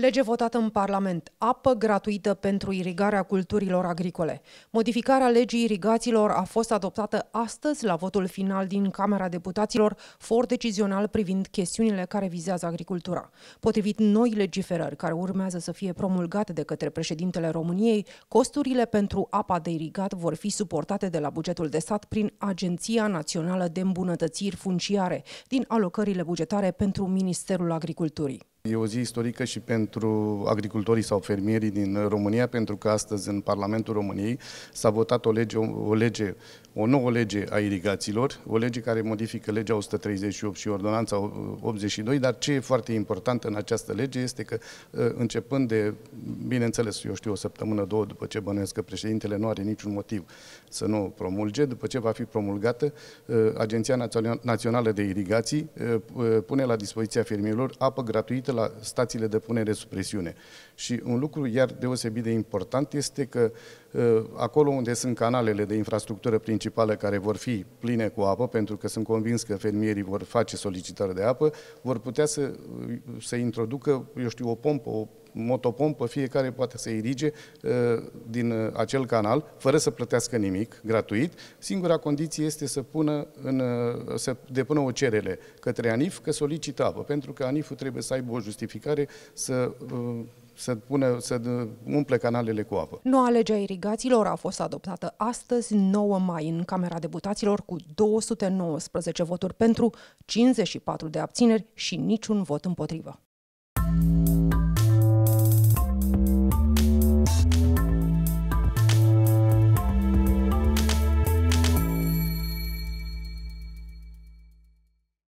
Lege votată în Parlament. Apă gratuită pentru irigarea culturilor agricole. Modificarea legii irigațiilor a fost adoptată astăzi la votul final din Camera Deputaților, for decizional privind chestiunile care vizează agricultura. Potrivit noi legiferări care urmează să fie promulgate de către președintele României, costurile pentru apa de irigat vor fi suportate de la bugetul de stat prin Agenția Națională de Îmbunătățiri Funciare, din alocările bugetare pentru Ministerul Agriculturii. E o zi istorică și pentru agricultorii sau fermierii din România, pentru că astăzi în Parlamentul României s-a votat o lege, o lege o nouă lege a irigațiilor, o lege care modifică legea 138 și ordonanța 82, dar ce e foarte important în această lege este că ă, începând de, bineînțeles, eu știu, o săptămână, două, după ce bănuiesc că președintele nu are niciun motiv să nu o promulge, după ce va fi promulgată, ă, Agenția Națională de Irigații ă, pune la dispoziția fermierilor apă gratuită la stațiile de punere sub presiune. Și un lucru iar deosebit de important este că Ă, acolo unde sunt canalele de infrastructură principală care vor fi pline cu apă, pentru că sunt convins că fermierii vor face solicitări de apă, vor putea să, se introducă, eu știu, o pompă, o motopompă, fiecare poate să irige ă, din acel canal, fără să plătească nimic, gratuit. Singura condiție este să, pună în, să depună o cerere către ANIF că solicită apă, pentru că ANIF-ul trebuie să aibă o justificare să ă, se, pune, se umple canalele cu apă. Noua lege a irigațiilor a fost adoptată astăzi, 9 mai, în Camera Deputaților, cu 219 voturi pentru, 54 de abțineri și niciun vot împotrivă.